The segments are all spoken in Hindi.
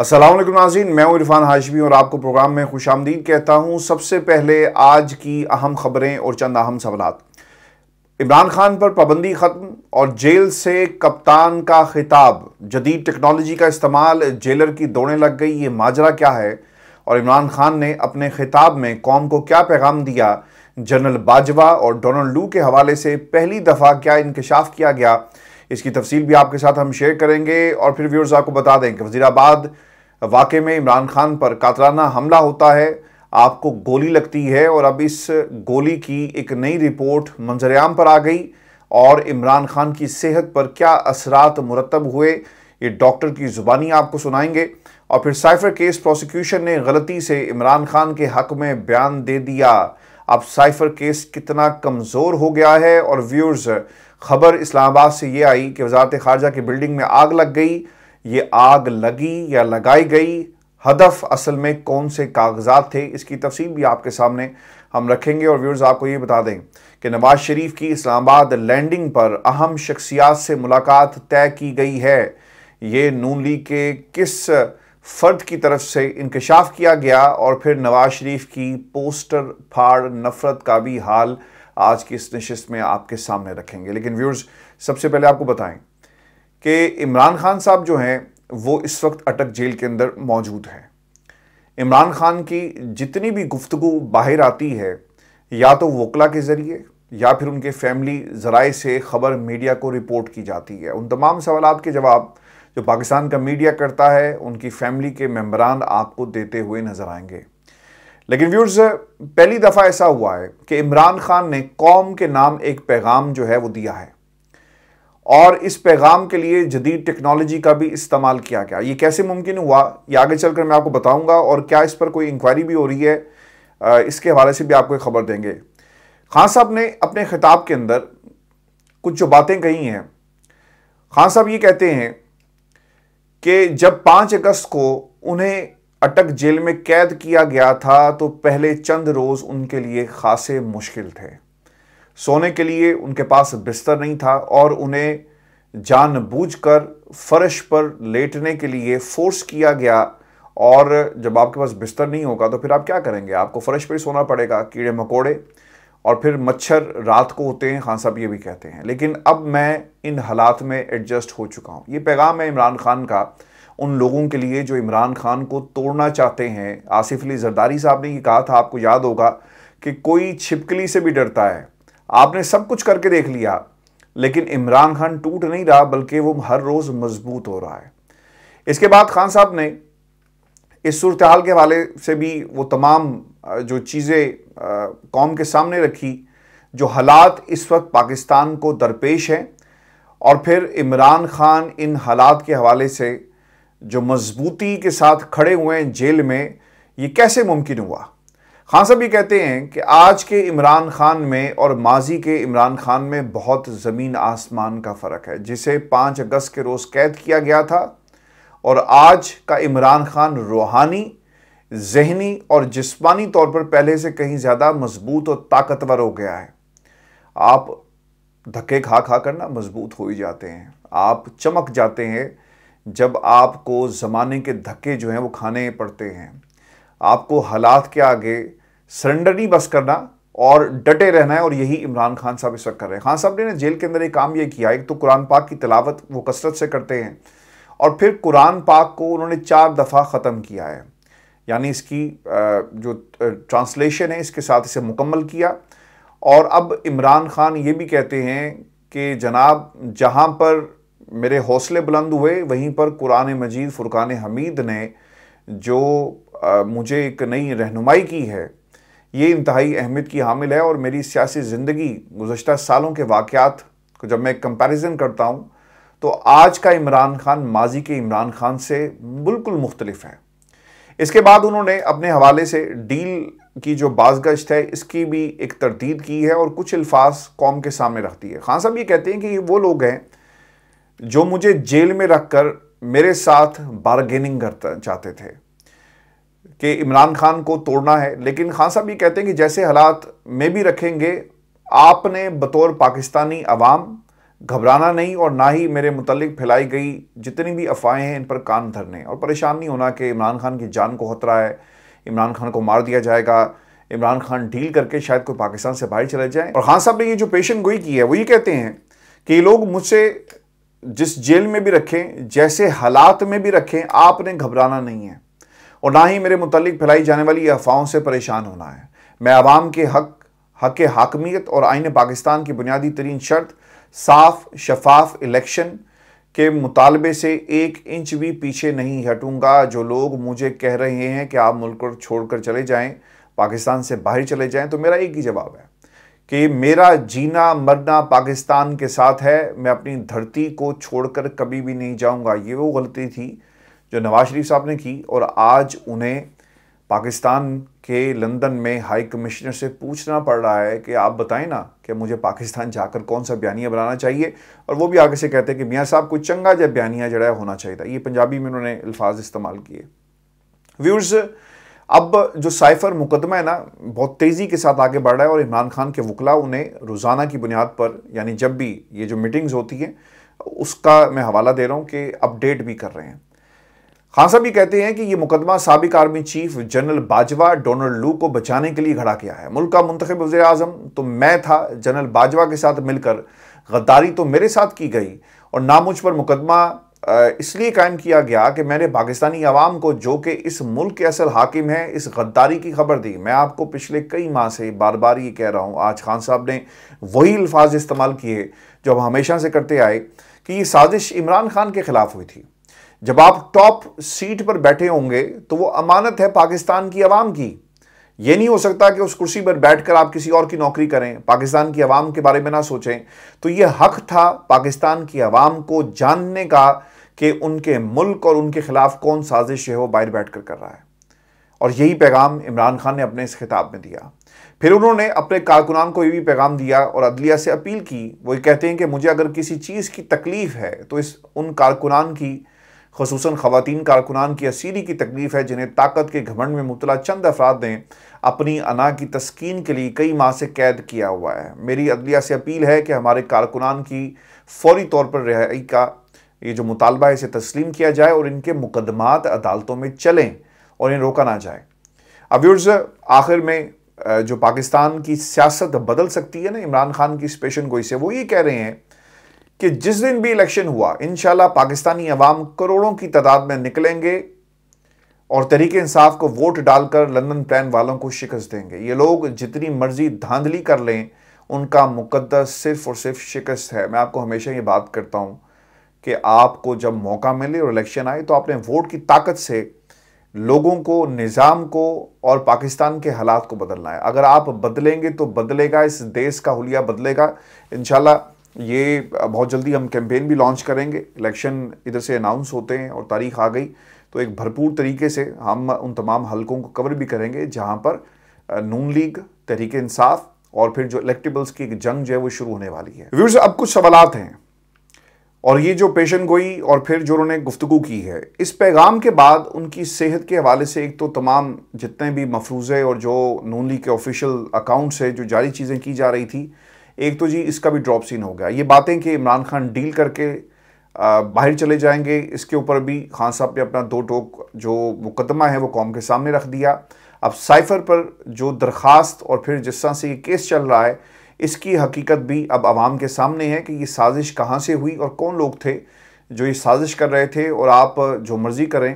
असलम नाजीन मैं इरफान हाशमी और आपको प्रोग्राम में खुश आमदीद कहता हूं सबसे पहले आज की अहम खबरें और चंद अहम सवाल इमरान खान पर पाबंदी ख़त्म और जेल से कप्तान का खिताब जदीद टेक्नोलॉजी का इस्तेमाल जेलर की दौड़ें लग गई ये माजरा क्या है और इमरान खान ने अपने खिताब में कौम को क्या पैगाम दिया जनरल बाजवा और डोनल्ड लू के हवाले से पहली दफ़ा क्या इंकशाफ किया गया इसकी तफसील भी आपके साथ हम शेयर करेंगे और फिर व्यूर्स आपको बता दें कि वजीराबाद वाक़े में इमरान खान पर कातराना हमला होता है आपको गोली लगती है और अब इस गोली की एक नई रिपोर्ट मंजरेआम पर आ गई और इमरान खान की सेहत पर क्या असरात मुरतब हुए ये डॉक्टर की ज़ुबानी आपको सुनाएंगे और फिर साइफर केस प्रोसिक्यूशन ने गलती से इमरान खान के हक में बयान दे दिया अब साइफर केस कितना कमज़ोर हो गया है और व्यूअर्स खबर इस्लामाबाद से ये आई कि वजारत खारजा की बिल्डिंग में आग लग गई ये आग लगी या लगाई गई हदफ असल में कौन से कागजात थे इसकी तफसील भी आपके सामने हम रखेंगे और व्यूर्स आपको ये बता दें कि नवाज शरीफ की इस्लामाबाद लैंडिंग पर अहम शख्सियात से मुलाकात तय की गई है ये नून लीग के किस फ़र्द की तरफ से इंकशाफ किया गया और फिर नवाज शरीफ की पोस्टर फाड़ नफरत का भी हाल आज की इस नशस्त में आपके सामने रखेंगे लेकिन व्यूर्स सबसे पहले आपको बताएं कि इमरान खान साहब जो हैं वो इस वक्त अटक जेल के अंदर मौजूद हैं इमरान खान की जितनी भी गुफ्तु बाहर आती है या तो वकला के ज़रिए या फिर उनके फैमिली ज़राए से ख़बर मीडिया को रिपोर्ट की जाती है उन तमाम सवाल के जवाब जो पाकिस्तान का मीडिया करता है उनकी फैमिली के मेम्बरान आपको देते हुए नज़र आएंगे लेकिन व्यूर्स पहली दफ़ा ऐसा हुआ है कि इमरान खान ने कौम के नाम एक पैगाम जो है वो दिया है और इस पैगाम के लिए जदीद टेक्नोलॉजी का भी इस्तेमाल किया गया ये कैसे मुमकिन हुआ ये आगे चलकर मैं आपको बताऊंगा और क्या इस पर कोई इंक्वायरी भी हो रही है इसके हवाले से भी आपको खबर देंगे खान साहब ने अपने खिताब के अंदर कुछ जो बातें कही हैं खान साहब ये कहते हैं कि जब पाँच अगस्त को उन्हें अटक जेल में कैद किया गया था तो पहले चंद रोज़ उनके लिए खासे मुश्किल थे सोने के लिए उनके पास बिस्तर नहीं था और उन्हें जानबूझकर फर्श पर लेटने के लिए फोर्स किया गया और जब आपके पास बिस्तर नहीं होगा तो फिर आप क्या करेंगे आपको फर्श पर ही सोना पड़ेगा कीड़े मकोड़े और फिर मच्छर रात को होते हैं खान साहब ये भी कहते हैं लेकिन अब मैं इन हालात में एडजस्ट हो चुका हूँ ये पैगाम है इमरान खान का उन लोगों के लिए जो इमरान खान को तोड़ना चाहते हैं आसिफ अली जरदारी साहब ने ये कहा था आपको याद होगा कि कोई छिपकली से भी डरता है आपने सब कुछ करके देख लिया लेकिन इमरान खान टूट नहीं रहा बल्कि वो हर रोज़ मजबूत हो रहा है इसके बाद खान साहब ने इस सूरत हाल के हवाले से भी वो तमाम जो चीज़ें कौम के सामने रखी जो हालात इस वक्त पाकिस्तान को दरपेश हैं और फिर इमरान खान इन हालात के हवाले से जो मजबूती के साथ खड़े हुए हैं जेल में ये कैसे मुमकिन हुआ खान साहब ये कहते हैं कि आज के इमरान खान में और माजी के इमरान खान में बहुत ज़मीन आसमान का फ़र्क है जिसे पाँच अगस्त के रोज़ कैद किया गया था और आज का इमरान खान रूहानी जहनी और जिस्मानी तौर पर पहले से कहीं ज़्यादा मजबूत और ताकतवर हो गया है आप धक्के खा खा कर ना मजबूत हो ही जाते हैं आप चमक जाते हैं जब आपको ज़माने के धक्के जो हैं वो खाने पड़ते हैं आपको हालात के आगे सरेंडर नहीं बस करना और डटे रहना है और यही इमरान खान साहब इस वक्त कर रहे हैं खान साहब ने जेल के अंदर एक काम ये किया एक तो कुरान पाक की तलावत वो कसरत से करते हैं और फिर कुरान पाक को उन्होंने चार दफ़ा ख़त्म किया है यानी इसकी जो ट्रांसलेशन है इसके साथ इसे मुकम्मल किया और अब इमरान खान ये भी कहते हैं कि जनाब जहाँ पर मेरे हौसले बुलंद हुए वहीं पर कुरान मजीद फ़ुरक़ान हमीद ने जो आ, मुझे एक नई रहनुमाई की है ये इंतहाई अहमियत की हामिल है और मेरी सियासी ज़िंदगी गुज्त सालों के वाक़ात को जब मैं कंपैरिजन करता हूँ तो आज का इमरान खान माजी के इमरान खान से बिल्कुल मुख्तलफ है इसके बाद उन्होंने अपने हवाले से डील की जो बाजगश्त है इसकी भी एक तरदीद की है और कुछ अल्फाज कौम के सामने रख है खान साहब ये कहते हैं कि ये वो लोग हैं जो मुझे जेल में रखकर मेरे साथ बारगेनिंग करता चाहते थे कि इमरान खान को तोड़ना है लेकिन खान साहब ये कहते हैं कि जैसे हालात में भी रखेंगे आपने बतौर पाकिस्तानी अवाम घबराना नहीं और ना ही मेरे मुतलिक फैलाई गई जितनी भी अफवाहें हैं इन पर कान धरने और परेशान नहीं होना कि इमरान खान की जान को खतरा है इमरान खान को मार दिया जाएगा इमरान खान डील करके शायद कोई पाकिस्तान से बाहर चले जाए और खान साहब ने ये जो पेशन गोई की है वो ये कहते हैं कि ये लोग मुझसे जिस जेल में भी रखें जैसे हालात में भी रखें आपने घबराना नहीं है और ना ही मेरे मुतलिक फैलाई जाने वाली अफवाहों से परेशान होना है मैं आवाम के हक हक हाकमियत और आइन पाकिस्तान की बुनियादी तरीन शर्त साफ शफाफ इलेक्शन के मुतालबे से एक इंच भी पीछे नहीं हटूंगा जो लोग मुझे कह रहे हैं कि आप मुल्क को छोड़कर चले जाएं पाकिस्तान से बाहर चले जाएं तो मेरा एक ही जवाब है कि मेरा जीना मरना पाकिस्तान के साथ है मैं अपनी धरती को छोड़कर कभी भी नहीं जाऊंगा ये वो गलती थी जो नवाज शरीफ साहब ने की और आज उन्हें पाकिस्तान के लंदन में हाई कमिश्नर से पूछना पड़ रहा है कि आप बताएं ना कि मुझे पाकिस्तान जाकर कौन सा बयानिया बनाना चाहिए और वो भी आगे से कहते हैं कि मियाँ साहब कोई चंगा जब बयानिया जड़ा होना चाहिए था ये पंजाबी में उन्होंने अल्फाज इस्तेमाल किए व्यूर्स अब जो साइफर मुकदमा है ना बहुत तेज़ी के साथ आगे बढ़ रहा है और इमरान खान के वकला उन्हें रोज़ाना की बुनियाद पर यानी जब भी ये जो मीटिंग्स होती हैं उसका मैं हवाला दे रहा हूँ कि अपडेट भी कर रहे हैं खान साहब ये कहते हैं कि ये मुकदमा सबक army chief general Bajwa Donald Lu को बचाने के लिए खड़ा किया है मुल्क का मंतखब वजे अजम तो मैं था जनरल बाजवा के साथ मिलकर गद्दारी तो मेरे साथ की गई और ना मुझ पर मुकदमा इसलिए कायम किया गया कि मैंने पाकिस्तानी आवाम को जो कि इस मुल्क के असल हाकिम है इस गद्दारी की खबर दी मैं आपको पिछले कई माह से बार बार ये कह रहा हूँ आज खान साहब ने वही अल्फाज इस्तेमाल किए जो हम हमेशा से करते आए कि ये साजिश इमरान खान के ख़िलाफ़ हुई थी जब आप टॉप सीट पर बैठे होंगे तो वो अमानत है पाकिस्तान की आवाम की ये नहीं हो सकता कि उस कुर्सी पर बैठकर आप किसी और की नौकरी करें पाकिस्तान की आवाम के बारे में ना सोचें तो ये हक था पाकिस्तान की आवाम को जानने का कि उनके मुल्क और उनके ख़िलाफ़ कौन साजिश है वो बाहर बैठ कर कर रहा है और यही पैगाम इमरान खान ने अपने इस खिताब में दिया फिर उन्होंने अपने कारकुनान को ये भी पैगाम दिया और अदलिया से अपील की वो ये कहते हैं कि मुझे अगर किसी चीज़ की तकलीफ़ है तो इस उन कारकुनान की खसूस ख़वान कारकुनान की असीरी की तकलीफ़ है जिन्हें ताकत के घमंड में मुबला चंद अफराद ने अपनी अना की तस्कीन के लिए कई माह से कैद किया हुआ है मेरी अदलिया से अपील है कि हमारे कारकुनान की फौरी तौर पर रिहाई का ये जो मुतालबा है इसे तस्लीम किया जाए और इनके मुकदमात अदालतों में चलें और इन्हें रोका ना जाए अब व्यूर्स आखिर में जो पाकिस्तान की सियासत बदल सकती है ना इमरान खान की स्पेशन गोई से वो ये कह रहे हैं कि जिस दिन भी इलेक्शन हुआ इन पाकिस्तानी अवाम करोड़ों की तादाद में निकलेंगे और तरीके इंसाफ को वोट डालकर लंदन प्लान वालों को शिकस्त देंगे ये लोग जितनी मर्जी धांधली कर लें उनका मुकदस सिर्फ और सिर्फ शिकस्त है मैं आपको हमेशा ये बात करता हूँ कि आपको जब मौका मिले और इलेक्शन आए तो आपने वोट की ताकत से लोगों को निज़ाम को और पाकिस्तान के हालात को बदलना है अगर आप बदलेंगे तो बदलेगा इस देश का हुलिया बदलेगा इन ये बहुत जल्दी हम कैंपेन भी लॉन्च करेंगे इलेक्शन इधर से अनाउंस होते हैं और तारीख आ गई तो एक भरपूर तरीके से हम उन तमाम हलकों को कवर भी करेंगे जहाँ पर नून लीग तहरीक इंसाफ और फिर जो इलेक्टेबल्स की एक जंग जो है वो शुरू होने वाली है व्यूर्स अब कुछ सवाल हैं और ये जो पेशन गोई और फिर जो उन्होंने गुफ्तु की है इस पैगाम के बाद उनकी सेहत के हवाले से एक तो तमाम जितने भी मफरूज़े और जो नून लीग के ऑफिशियल अकाउंट्स है जो जारी चीज़ें की जा रही थी एक तो जी इसका भी ड्रॉप सीन हो गया ये बातें कि इमरान खान डील करके बाहर चले जाएंगे इसके ऊपर भी खान साहब ने अपना दो टोक जो मुकदमा है वो कौम के सामने रख दिया अब साइफर पर जो दरख्वास्त और फिर जिस तरह से ये केस चल रहा है इसकी हकीकत भी अब आवाम के सामने है कि ये साजिश कहाँ से हुई और कौन लोग थे जो ये साजिश कर रहे थे और आप जो मर्ज़ी करें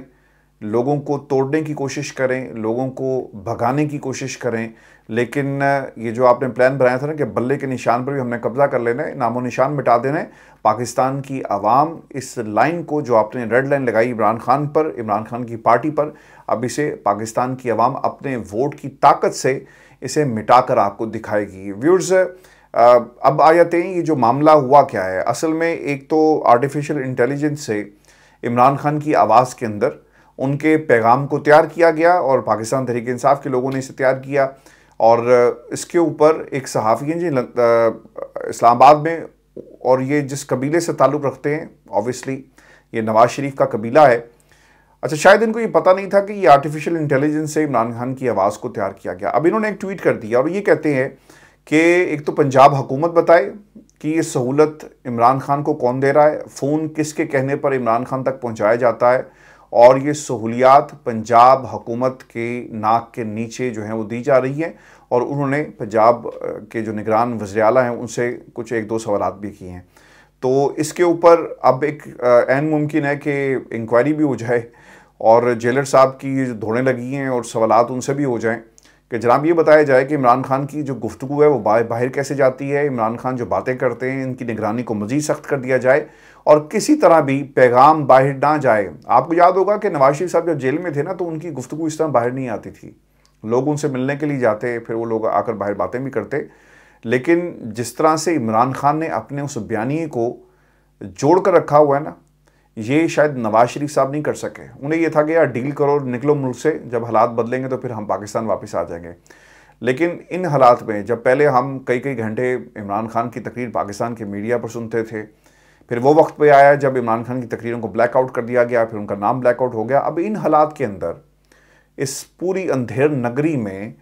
लोगों को तोड़ने की कोशिश करें लोगों को भगाने की कोशिश करें लेकिन ये जो आपने प्लान बनाया था ना कि बल्ले के निशान पर भी हमने कब्ज़ा कर लेना है नामों निशान मिटा देना है पाकिस्तान की आवाम इस लाइन को जो आपने रेड लाइन लगाई इमरान खान पर इमरान खान की पार्टी पर अब इसे पाकिस्तान की आवाम अपने वोट की ताकत से इसे मिटाकर आपको दिखाएगी व्यूर्स अब आ जाते हैं ये जो मामला हुआ क्या है असल में एक तो आर्टिफिशियल इंटेलिजेंस से इमरान खान की आवाज़ के अंदर उनके पैगाम को तैयार किया गया और पाकिस्तान तहरीक इंसाफ के लोगों ने इसे तैयार किया और इसके ऊपर एक सहाफ़ी हैं जी इस्लामाबाद में और ये जिस कबीले से ताल्लुक़ रखते हैं ऑब्वियसली ये नवाज़ शरीफ का कबीला है अच्छा शायद इनको ये पता नहीं था कि ये आर्टिफिशियल इंटेलिजेंस से इमरान खान की आवाज़ को तैयार किया गया अब इन्होंने एक ट्वीट कर दिया और ये कहते हैं कि एक तो पंजाब हुकूमत बताए कि ये सहूलत इमरान खान को कौन दे रहा है फ़ोन किसके कहने पर इमरान खान तक पहुँचाया जाता है और ये सहूलियात पंजाब हुकूमत के नाक के नीचे जो है वो दी जा रही हैं और उन्होंने पंजाब के जो निगरान वजी अला हैं उनसे कुछ एक दो सवाल भी किए हैं तो इसके ऊपर अब एक एन मुमकिन है कि इंक्वायरी भी हो जाए और जेलर साहब की धोने लगी हैं और सवालत उनसे भी हो जाएँ कि जनाब ये बताया जाए कि इमरान खान की जो गुफ्तु है वो बाहर कैसे जाती है इमरान खान जो बातें करते हैं इनकी निगरानी को मज़ीद सख्त कर दिया जाए और किसी तरह भी पैगाम बाहर ना जाए आपको याद होगा कि नवाज शरीफ साहब जब जेल में थे ना तो उनकी गुफ्तु इस तरह बाहर नहीं आती थी लोग उनसे मिलने के लिए जाते फिर वो लोग आकर बाहर बातें भी करते लेकिन जिस तरह से इमरान खान ने अपने उस बयानी को जोड़ कर रखा हुआ है ना ये शायद नवाज शरीफ साहब नहीं कर सके उन्हें यह था कि यार डील करो निकलो मुल्क से जब हालात बदलेंगे तो फिर हम पाकिस्तान वापस आ जाएंगे लेकिन इन हालात में जब पहले हम कई कई घंटे इमरान खान की तकरीर पाकिस्तान के मीडिया पर सुनते थे फिर वो वक्त पर आया जब इमरान खान की तकरीरों को ब्लैकआउट कर दिया गया फिर उनका नाम ब्लैकआउट हो गया अब इन हालात के अंदर इस पूरी अंधेर नगरी में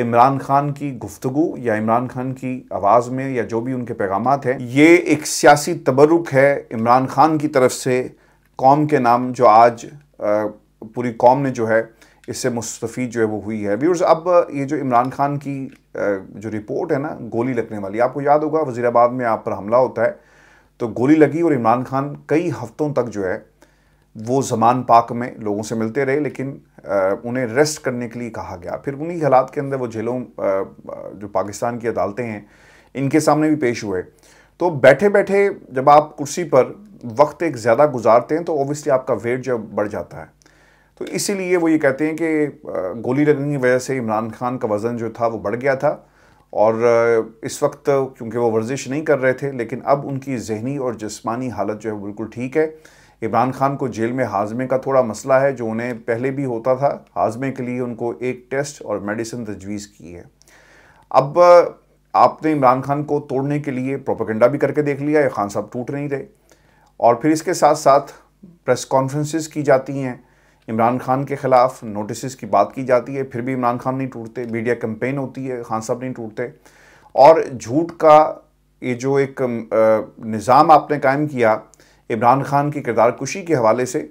इमरान खान की गुफ्तगु या इमरान खान की आवाज़ में या जो भी उनके पैगाम हैं ये एक सियासी तबरुक है इमरान खान की तरफ से कौम के नाम जो आज पूरी कौम ने जो है इससे मुस्तफ़ी जो है वो हुई है व्यूर्स अब ये जो इमरान खान की जो रिपोर्ट है ना गोली लगने वाली आपको याद होगा वजीराबाद में आप पर हमला होता है तो गोली लगी और इमरान खान कई हफ्तों तक जो है वो जमान पाक में लोगों से मिलते रहे लेकिन उन्हें रेस्ट करने के लिए कहा गया फिर उन्हीं हालात के अंदर वो जेलों जो पाकिस्तान की अदालतें हैं इनके सामने भी पेश हुए तो बैठे बैठे जब आप कुर्सी पर वक्त एक ज़्यादा गुजारते हैं तो ओबियसली आपका वेट जो बढ़ जाता है तो इसीलिए वो ये कहते हैं कि गोली लगने की वजह से इमरान खान का वज़न जो था वो बढ़ गया था और इस वक्त क्योंकि वो वर्जिश नहीं कर रहे थे लेकिन अब उनकी जहनी और जिस्मानी हालत जो है बिल्कुल ठीक है इमरान खान को जेल में हाजमे का थोड़ा मसला है जो उन्हें पहले भी होता था हाजमे के लिए उनको एक टेस्ट और मेडिसिन तजवीज़ की है अब आपने इमरान खान को तोड़ने के लिए प्रोपोगंडा भी करके देख लिया है खान साहब टूट नहीं रहे और फिर इसके साथ साथ प्रेस कॉन्फ्रेंसिस की जाती हैं इमरान खान के ख़िलाफ़ नोटिस की बात की जाती है फिर भी इमरान खान नहीं टूटते मीडिया कैंपेन होती है खान साहब नहीं टूटते और झूठ का ये जो एक निज़ाम आपने कायम किया इमरान खान की किरदार कुशी के हवाले से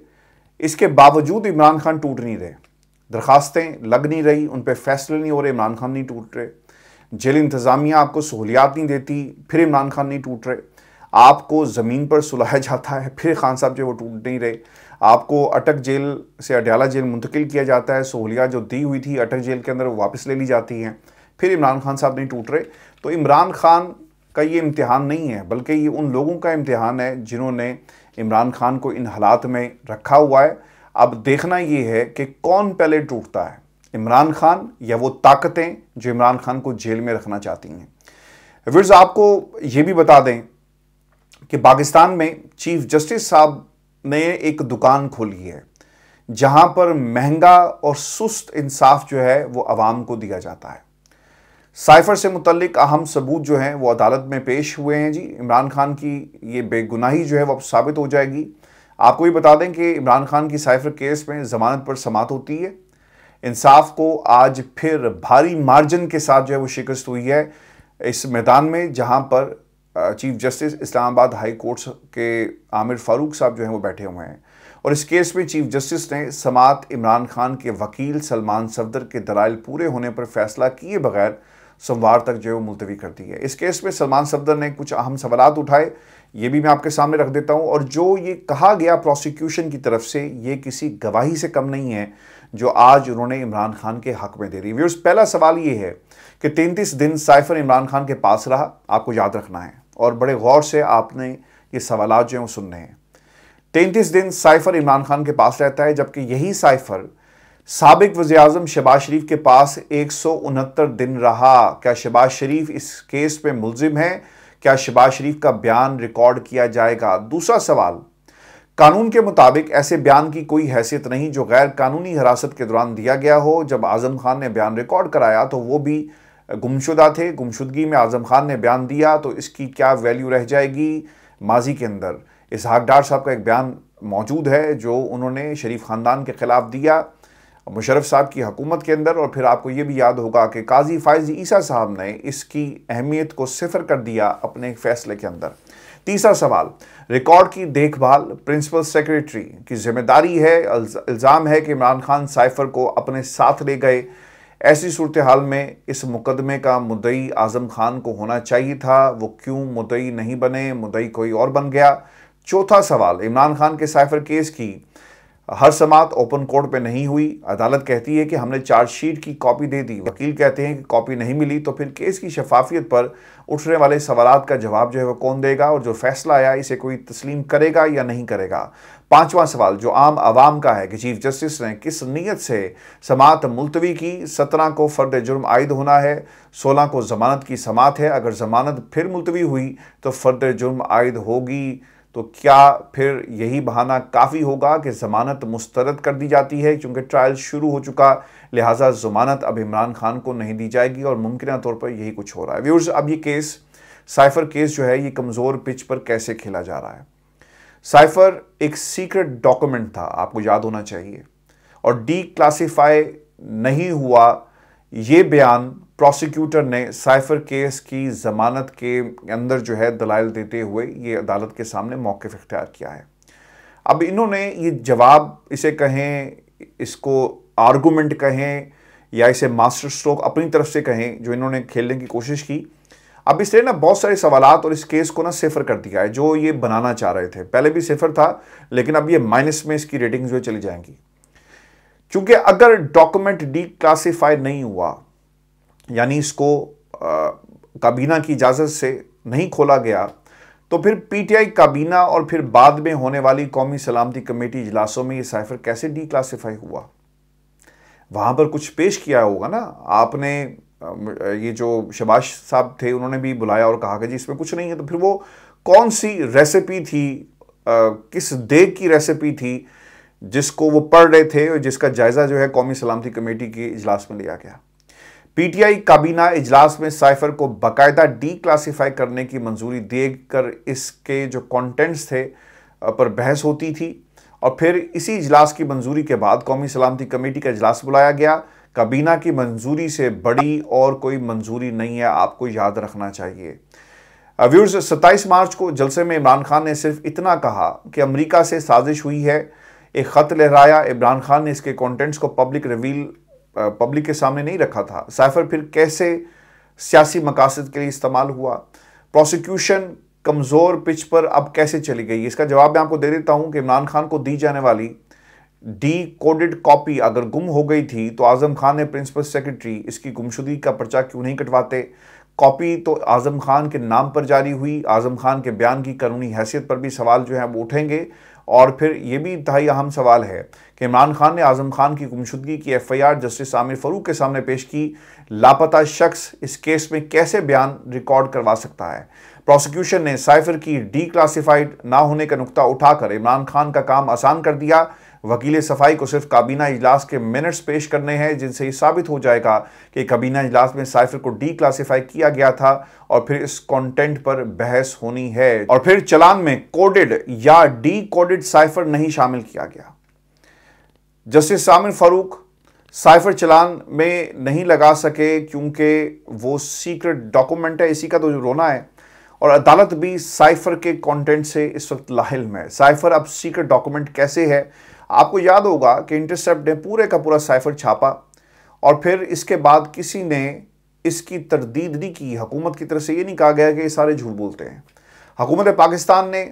इसके बावजूद इमरान खान टूट नहीं रहे दरखास्तें लग नहीं रही उन पर फैसले नहीं हो रहे इमरान खान नहीं टूट रहे जेल इंतज़ामिया आपको सहूलियात नहीं देती फिर इमरान खान नहीं टूट रहे आपको ज़मीन पर सुलाया जाता है फिर खान साहब जो वो टूट नहीं रहे आपको अटक जेल से अडयाला जेल मुंतकिल किया जाता है सहूलियात जो दी हुई थी अटक जेल के अंदर वापस ले ली जाती हैं फिर इमरान खान साहब नहीं टूट रहे तो इमरान खान का ये इम्तिहान नहीं है बल्कि ये उन लोगों का इम्तिहान है जिन्होंने इमरान खान को इन हालात में रखा हुआ है अब देखना ये है कि कौन पहले टूटता है इमरान खान या वो ताकतें जो इमरान खान को जेल में रखना चाहती हैं विर्ज आपको ये भी बता दें कि पाकिस्तान में चीफ जस्टिस साहब ने एक दुकान खोली है जहां पर महंगा और सुस्त इंसाफ जो है वो आवाम को दिया जाता है साइफर से मुतलिक अहम सबूत जो हैं वो अदालत में पेश हुए हैं जी इमरान खान की ये बेगुनाही जो है वो अब साबित हो जाएगी आपको ये बता दें कि इमरान खान की साइफर केस में ज़मानत पर समात होती है इंसाफ को आज फिर भारी मार्जिन के साथ जो है वो शिकस्त हुई है इस मैदान में जहां पर chief justice Islamabad high court के आमिर फारूक साहब जो हैं वो बैठे हुए हैं और इस केस में चीफ जस्टिस ने समात इमरान खान के वकील सलमान सफदर के दलाइल पूरे होने पर फैसला किए बगैर सोमवार तक जो है वो मुलतवी कर दी है इस केस में सलमान सफदर ने कुछ अहम सवाल उठाए ये भी मैं आपके सामने रख देता हूँ और जो ये कहा गया प्रोसिक्यूशन की तरफ से ये किसी गवाही से कम नहीं है जो आज उन्होंने इमरान खान के हक में दे दी व्यूर्स पहला सवाल ये है कि तैंतीस दिन साइफर इमरान खान के पास रहा आपको याद रखना है और बड़े गौर से आपने ये सवाल जो हैं वो सुनने हैं तैंतीस दिन साइफर इमरान खान के पास रहता है जबकि यही साइफर सबक वजी अजम शहबाज शरीफ के पास एक सौ उनहत्तर दिन रहा क्या शहबाज शरीफ इस केस पर मुलजिम है क्या शहबाज शरीफ का बयान रिकॉर्ड किया जाएगा दूसरा सवाल कानून के मुताबिक ऐसे बयान की कोई हैसियत नहीं जो गैर कानूनी हिरासत के दौरान दिया गया हो जब आज़म खान ने बयान रिकॉर्ड कराया तो वो भी गुमशुदा थे गुमशुदगी में आज़म खान ने बयान दिया तो इसकी क्या वैल्यू रह जाएगी माजी के अंदर इसहाक डार साहब का एक बयान मौजूद है जो उन्होंने शरीफ ख़ानदान के ख़िलाफ़ दिया मुशरफ साहब की हकूमत के अंदर और फिर आपको ये भी याद होगा कि काजी फायज ईसा साहब ने इसकी अहमियत को सिफर कर दिया अपने फैसले के अंदर तीसरा सवाल रिकॉर्ड की देखभाल प्रिंसिपल सेक्रेटरी की जिम्मेदारी है इल्ज़ाम है कि इमरान खान साइफर को अपने साथ ले गए ऐसी सूरत हाल में इस मुकदमे का मुदई आज़म खान को होना चाहिए था वो क्यों मुदई नहीं बने मुदई कोई और बन गया चौथा सवाल इमरान खान के साइफर केस की हर समात ओपन कोर्ट पे नहीं हुई अदालत कहती है कि हमने चार्जशीट की कॉपी दे दी वकील कहते हैं कि कॉपी नहीं मिली तो फिर केस की शफाफियत पर उठने वाले सवाल का जवाब जो है वो कौन देगा और जो फैसला आया इसे कोई तस्लीम करेगा या नहीं करेगा पांचवा सवाल जो आम आवाम का है कि चीफ जस्टिस ने किस नीयत से समात मुलतवी की सत्रह को फर्द जुर्म आयद होना है सोलह को जमानत की समात है अगर जमानत फिर मुलतवी हुई तो फर्द जुर्म आयद होगी तो क्या फिर यही बहाना काफ़ी होगा कि ज़मानत मुस्तरद कर दी जाती है क्योंकि ट्रायल शुरू हो चुका लिहाजा ज़मानत अब इमरान खान को नहीं दी जाएगी और मुमकिन तौर पर यही कुछ हो रहा है व्यूर्स अब ये केस साइफर केस जो है ये कमज़ोर पिच पर कैसे खेला जा रहा है साइफर एक सीक्रेट डॉक्यूमेंट था आपको याद होना चाहिए और डी क्लासीफाई नहीं हुआ ये बयान प्रोसिक्यूटर ने साइफर केस की जमानत के अंदर जो है दलाइल देते हुए ये अदालत के सामने मौक़ इख्तियार किया है अब इन्होंने ये जवाब इसे कहें इसको आर्गूमेंट कहें या इसे मास्टर स्ट्रोक अपनी तरफ से कहें जो इन्होंने खेलने की कोशिश की अब इसने ना बहुत सारे सवाल और इस केस को ना सिफर कर दिया है जो ये बनाना चाह रहे थे पहले भी सिफर था लेकिन अब ये माइनस में इसकी रेटिंग जो है चली जाएंगी क्योंकि अगर डॉक्यूमेंट डी क्लासीफाई नहीं हुआ यानी इसको काबीना की इजाज़त से नहीं खोला गया तो फिर पीटीआई काबीना और फिर बाद में होने वाली कौमी सलामती कमेटी इजलासों में ये साइफर कैसे डी क्लासीफाई हुआ वहां पर कुछ पेश किया होगा ना आपने ये जो शबाश साहब थे उन्होंने भी बुलाया और कहा कि जी इसमें कुछ नहीं है तो फिर वो कौन सी रेसिपी थी आ, किस देग की रेसिपी थी जिसको वो पढ़ रहे थे और जिसका जायजा जो है कौमी सलामती कमेटी के इजलास में लिया गया पीटीआई काबीना इजलास में साइफर को बाकायदा डी क्लासीफाई करने की मंजूरी देकर इसके जो कंटेंट्स थे पर बहस होती थी और फिर इसी इजलास की मंजूरी के बाद कौमी सलामती कमेटी का इजलास बुलाया गया काबीना की मंजूरी से बड़ी और कोई मंजूरी नहीं है आपको याद रखना चाहिए व्यूर्स 27 मार्च को जलसे में इमरान खान ने सिर्फ इतना कहा कि अमेरिका से साजिश हुई है एक ख़त लहराया इमरान खान ने इसके कंटेंट्स को पब्लिक रिवील पब्लिक के सामने नहीं रखा था साइफर फिर कैसे सियासी मकासद के लिए इस्तेमाल हुआ प्रोसिक्यूशन कमज़ोर पिच पर अब कैसे चली गई इसका जवाब मैं आपको दे देता हूं कि इमरान खान को दी जाने वाली डी कोडेड कॉपी अगर गुम हो गई थी तो आज़म खान ने प्रिंसिपल सेक्रेटरी इसकी गुमशुदगी का पर्चा क्यों नहीं कटवाते कॉपी तो आज़म खान के नाम पर जारी हुई आज़म खान के बयान की कानूनी हैसियत पर भी सवाल जो है वो उठेंगे और फिर ये भी इंतहाई अहम सवाल है कि इमरान खान ने आज़म खान की गुमशुदगी की F I R justice Aamir Farooq के सामने पेश की लापता शख्स इस केस में कैसे बयान रिकॉर्ड करवा सकता है प्रोसिक्यूशन ने साइफर की डी क्लासीफाइड ना होने का नुकता उठाकर इमरान खान का काम आसान कर दिया वकील सफाई को सिर्फ काबीना इजलास के मिनट्स पेश करने हैं जिनसे ये साबित हो जाएगा कि काबीना इजलास में साइफर को डी क्लासीफाई किया गया था और फिर इस कंटेंट पर बहस होनी है और फिर चलान में कोडेड या डी कोडेड साइफर नहीं शामिल किया गया जस्टिस सामिर फारूक साइफर चलान में नहीं लगा सके क्योंकि वो सीक्रेट डॉक्यूमेंट है इसी का तो रोना है और अदालत भी साइफर के कंटेंट से इस वक्त लाहिल में है साइफर अब सीक्रेट डॉक्यूमेंट कैसे है आपको याद होगा कि इंटरसेप्ट ने पूरे का पूरा साइफर छापा और फिर इसके बाद किसी ने इसकी तरदीद नहीं की हकूमत की तरफ से ये नहीं कहा गया कि ये सारे झूठ बोलते हैं हकूमत पाकिस्तान ने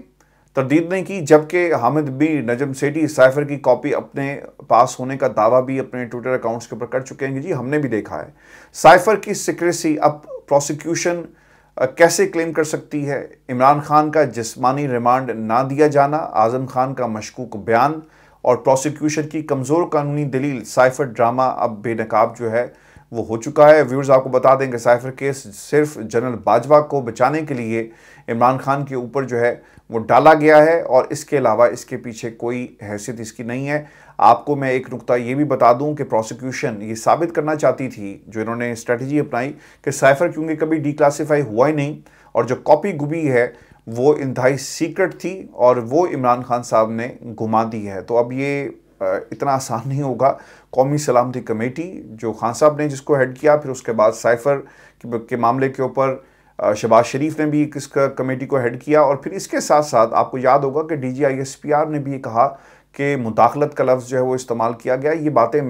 तरदीद नहीं की जबकि हामिद बी नजम सेठी साइफर की कॉपी अपने पास होने का दावा भी अपने ट्विटर अकाउंट्स के ऊपर कर चुके हैं कि जी हमने भी देखा है साइफर की सिक्रेसी अब प्रोसिक्यूशन कैसे क्लेम कर सकती है इमरान खान का जिस्मानी रिमांड ना दिया जाना आज़म खान का मशकूक बयान और प्रोसिक्यूशन की कमज़ोर कानूनी दलील साइफर ड्रामा अब बेनकाब जो है वो हो चुका है व्यूअर्स आपको बता दें कि साइफर केस सिर्फ जनरल बाजवा को बचाने के लिए इमरान खान के ऊपर जो है वो डाला गया है और इसके अलावा इसके पीछे कोई हैसियत इसकी नहीं है आपको मैं एक नुकता ये भी बता दूं कि प्रोसिक्यूशन ये साबित करना चाहती थी जो इन्होंने स्ट्रेटजी अपनाई कि साइफर क्योंकि कभी डिक्लासीफाई हुआ ही नहीं और जो कॉपी गुबी है वो इंतहाई सीक्रेट थी और वो इमरान खान साहब ने घुमा दी है तो अब ये इतना आसान नहीं होगा कौमी सलामती कमेटी जो खान साहब ने जिसको हेड किया फिर उसके बाद साइफर के मामले के ऊपर शहबाज शरीफ ने भी इस कमेटी को हेड किया और फिर इसके साथ साथ आपको याद होगा कि D G I S P R ने भी कहा के मुदाखलत का लफ्ज़ जो है वो इस्तेमाल किया गया ये बातें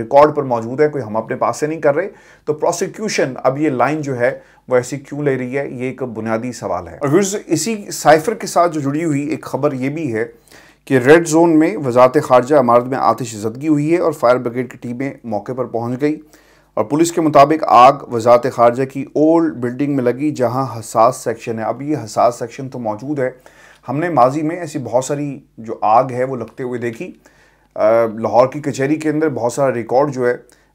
रिकॉर्ड पर मौजूद है कोई हम अपने पास से नहीं कर रहे तो प्रोसिक्यूशन अब ये लाइन जो है वो ऐसी क्यों ले रही है ये एक बुनियादी सवाल है और इसी साइफर के साथ जो जुड़ी हुई एक खबर ये भी है कि रेड जोन में वजारत खारजा इमारत में आतिश जदगी हुई है और फायर ब्रिगेड की टीमें मौके पर पहुंच गई और पुलिस के मुताबिक आग वजारत खारजा की ओल्ड बिल्डिंग में लगी जहाँ हसास सेक्शन है अब ये हसास सेक्शन तो मौजूद है हमने माजी में ऐसी बहुत सारी जो आग है वो लगते हुए देखी लाहौर की कचहरी के अंदर बहुत सारा रिकॉर्ड जो है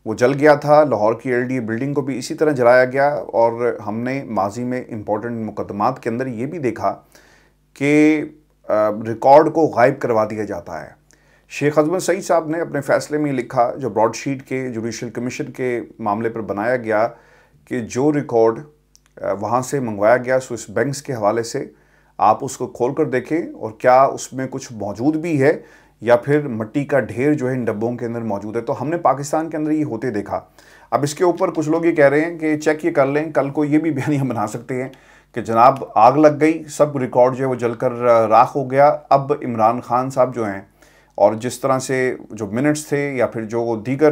वो जल गया था लाहौर की एलडीए बिल्डिंग को भी इसी तरह जलाया गया और हमने माजी में इम्पोर्टेंट मुकदमात के अंदर ये भी देखा कि रिकॉर्ड को गायब करवा दिया जाता है शेख अजमल सईद साहब ने अपने फैसले में लिखा जो ब्रॉडशीट के जुडिशल कमीशन के मामले पर बनाया गया कि जो रिकॉर्ड वहाँ से मंगवाया गया स्विस बैंक्स के हवाले से आप उसको खोल कर देखें और क्या उसमें कुछ मौजूद भी है या फिर मट्टी का ढेर जो है इन डब्बों के अंदर मौजूद है तो हमने पाकिस्तान के अंदर ये होते देखा अब इसके ऊपर कुछ लोग ये कह रहे हैं कि चेक ये कर लें कल को ये भी बयानी हम बना सकते हैं कि जनाब आग लग गई सब रिकॉर्ड जो है वो जलकर राख हो गया अब इमरान खान साहब जो हैं और जिस तरह से जो मिनट्स थे या फिर जो दीगर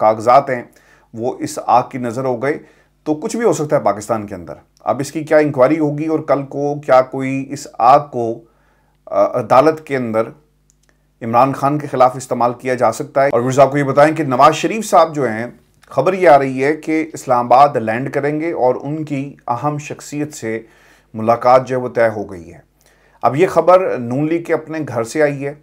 कागजात हैं वो इस आग की नज़र हो गए तो कुछ भी हो सकता है पाकिस्तान के अंदर अब इसकी क्या इंक्वायरी होगी और कल को क्या कोई इस आग को अदालत के अंदर इमरान खान के खिलाफ इस्तेमाल किया जा सकता है और मिर्जा को ये बताएं कि नवाज शरीफ साहब जो हैं खबर ये आ रही है कि इस्लामाबाद लैंड करेंगे और उनकी अहम शख्सियत से मुलाकात जो है वो तय हो गई है अब ये खबर नून लीग के अपने घर से आई है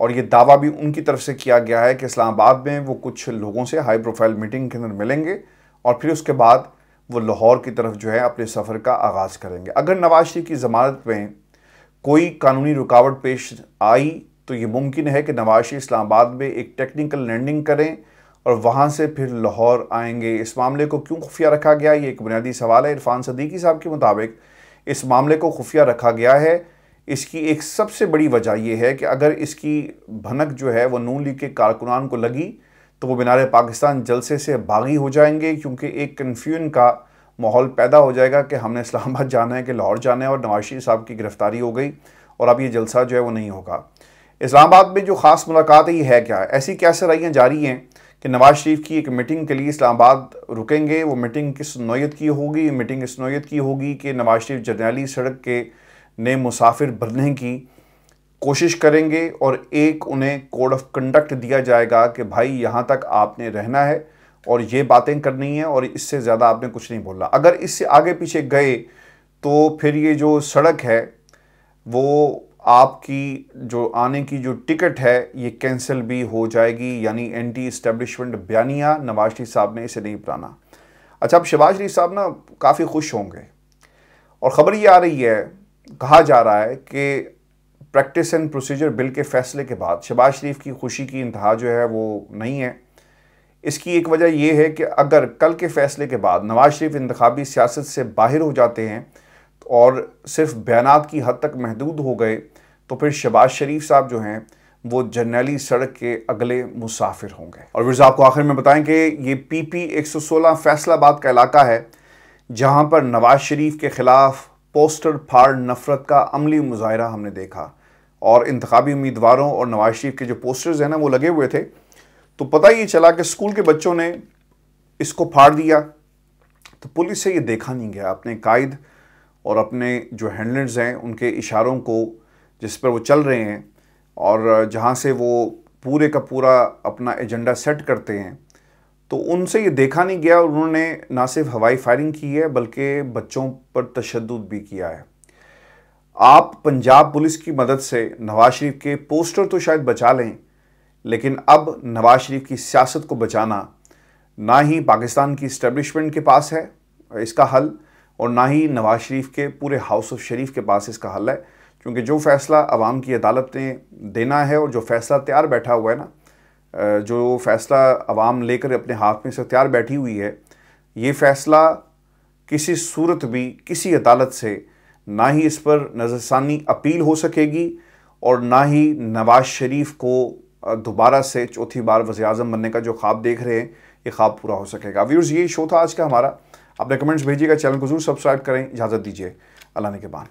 और ये दावा भी उनकी तरफ से किया गया है कि इस्लामाबाद में वो कुछ लोगों से हाई प्रोफाइल मीटिंग के अंदर मिलेंगे और फिर उसके बाद वो लाहौर की तरफ जो है अपने सफ़र का आगाज़ करेंगे अगर नवाज शरीफ की ज़मानत में कोई कानूनी रुकावट पेश आई तो ये मुमकिन है कि नवाज शरीफ इस्लामाबाद में एक टेक्निकल लैंडिंग करें और वहाँ से फिर लाहौर आएंगे इस मामले को क्यों खुफिया रखा गया ये एक बुनियादी सवाल है इरफान सदीकी साहब के मुताबिक इस मामले को खुफिया रखा गया है इसकी एक सबसे बड़ी वजह यह है कि अगर इसकी भनक जो है वह नू लीग के कारकुनान को लगी तो वो बिनारे पाकिस्तान जलसे से बागी हो जाएंगे क्योंकि एक कन्फ्यूजन का माहौल पैदा हो जाएगा कि हमने इस्लामाबाद जाना है कि लाहौर जाना है और नवाज शरीफ साहब की गिरफ़्तारी हो गई और अब ये जलसा जो है वो नहीं होगा इस्लामाबाद में जो ख़ास मुलाकात है ये है क्या ऐसी क्या सराइयाँ जारी हैं कि नवाज शरीफ की एक मीटिंग के लिए इस्लामाबाद रुकेंगे वो मीटिंग किस नोयत की होगी मीटिंग इस नोयत की होगी कि नवाज शरीफ जरनेली सड़क के नए मुसाफिर बनने की कोशिश करेंगे और एक उन्हें कोड ऑफ कंडक्ट दिया जाएगा कि भाई यहाँ तक आपने रहना है और ये बातें करनी है और इससे ज़्यादा आपने कुछ नहीं बोलना अगर इससे आगे पीछे गए तो फिर ये जो सड़क है वो आपकी जो आने की जो टिकट है ये कैंसिल भी हो जाएगी यानी एंटी इस्टेब्लिशमेंट बयानिया नवाज शरीफ साहब ने इसे नहीं अपनाना अच्छा अब शिवाज शरीफ साहब ना काफ़ी खुश होंगे और ख़बर ये आ रही है कहा जा रहा है कि प्रैक्टिस एंड प्रोसीजर बिल के फैसले के बाद शहबाज शरीफ की खुशी की इंतहा जो है वो नहीं है इसकी एक वजह यह है कि अगर कल के फैसले के बाद नवाज शरीफ इंतबी सियासत से बाहर हो जाते हैं और सिर्फ बयान की हद तक महदूद हो गए तो फिर शबाज शरीफ साहब जो हैं वो जर्नैली सड़क के अगले मुसाफिर होंगे और विरजा आपको आखिर में बताएं कि ये पी पी एक सौ सोलह फैसलाबाद का इलाका है जहाँ पर नवाज शरीफ के ख़िलाफ़ पोस्टर फाड़ नफरत का अमली मुजाहरा हमने देखा और इंतबी उम्मीदवारों और नवाज शरीफ के जो पोस्टर्स हैं ना वो लगे हुए थे तो पता ही चला कि स्कूल के बच्चों ने इसको फाड़ दिया तो पुलिस से ये देखा नहीं गया अपने कायद और अपने जो हैंडलर्स हैं उनके इशारों को जिस पर वो चल रहे हैं और जहाँ से वो पूरे का पूरा अपना एजेंडा सेट करते हैं तो उनसे ये देखा नहीं गया उन्होंने ना सिर्फ हवाई फायरिंग की है बल्कि बच्चों पर तशद भी किया है आप पंजाब पुलिस की मदद से नवाज शरीफ के पोस्टर तो शायद बचा लें लेकिन अब नवाज शरीफ की सियासत को बचाना ना ही पाकिस्तान की इस्टेब्लिशमेंट के पास है इसका हल और ना ही नवाज शरीफ के पूरे हाउस ऑफ शरीफ के पास इसका हल है क्योंकि जो फैसला अवाम की अदालत ने देना है और जो फैसला तैयार बैठा हुआ है ना जो फैसला अवाम लेकर अपने हाथ में से तैयार बैठी हुई है ये फैसला किसी सूरत भी किसी अदालत से ना ही इस पर नज़रसानी अपील हो सकेगी और ना ही नवाज शरीफ को दोबारा से चौथी बार वजे अजम बनने का जो ख्वाब देख रहे हैं ये ख्वाब पूरा हो सकेगा व्यूर्स ये शो था आज का हमारा आप कमेंट्स भेजिएगा चैनल को जरूर सब्सक्राइब करें इजाज़त दीजिए अल्लाह ने के बाद